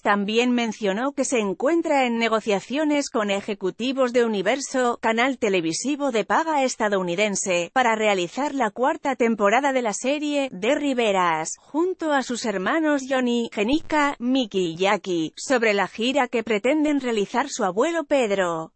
también mencionó que se encuentra en negociaciones con ejecutivos de Universo, canal televisivo de paga estadounidense, para realizar la cuarta temporada de la serie, de Riveras, junto a sus hermanos Johnny, Genica, Mickey y Jackie, sobre la gira que pretenden realizar su abuelo Pedro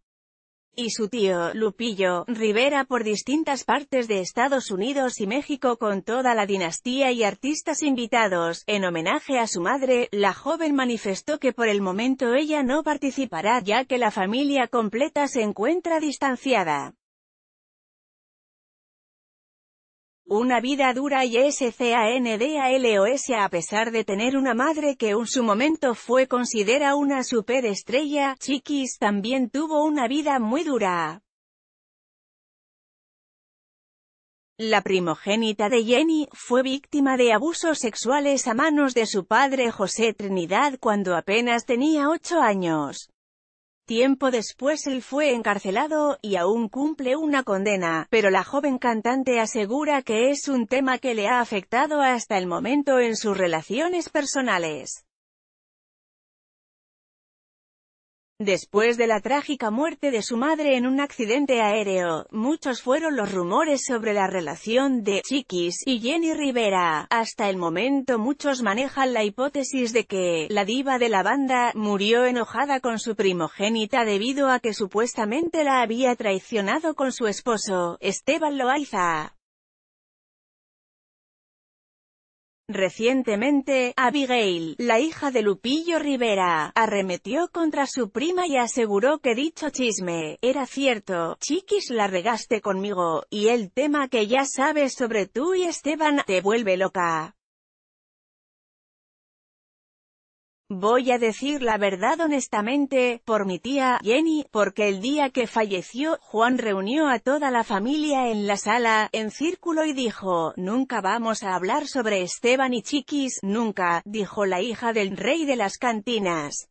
y su tío, Lupillo, Rivera por distintas partes de Estados Unidos y México con toda la dinastía y artistas invitados. En homenaje a su madre, la joven manifestó que por el momento ella no participará ya que la familia completa se encuentra distanciada. Una vida dura y SCANDALOS a pesar de tener una madre que en su momento fue considera una superestrella, Chiquis también tuvo una vida muy dura. La primogénita de Jenny, fue víctima de abusos sexuales a manos de su padre José Trinidad cuando apenas tenía ocho años. Tiempo después él fue encarcelado, y aún cumple una condena, pero la joven cantante asegura que es un tema que le ha afectado hasta el momento en sus relaciones personales. Después de la trágica muerte de su madre en un accidente aéreo, muchos fueron los rumores sobre la relación de Chiquis y Jenny Rivera. Hasta el momento muchos manejan la hipótesis de que la diva de la banda murió enojada con su primogénita debido a que supuestamente la había traicionado con su esposo, Esteban Loaiza. Recientemente, Abigail, la hija de Lupillo Rivera, arremetió contra su prima y aseguró que dicho chisme era cierto. Chiquis la regaste conmigo, y el tema que ya sabes sobre tú y Esteban te vuelve loca. Voy a decir la verdad honestamente, por mi tía, Jenny, porque el día que falleció, Juan reunió a toda la familia en la sala, en círculo y dijo, nunca vamos a hablar sobre Esteban y Chiquis, nunca, dijo la hija del rey de las cantinas.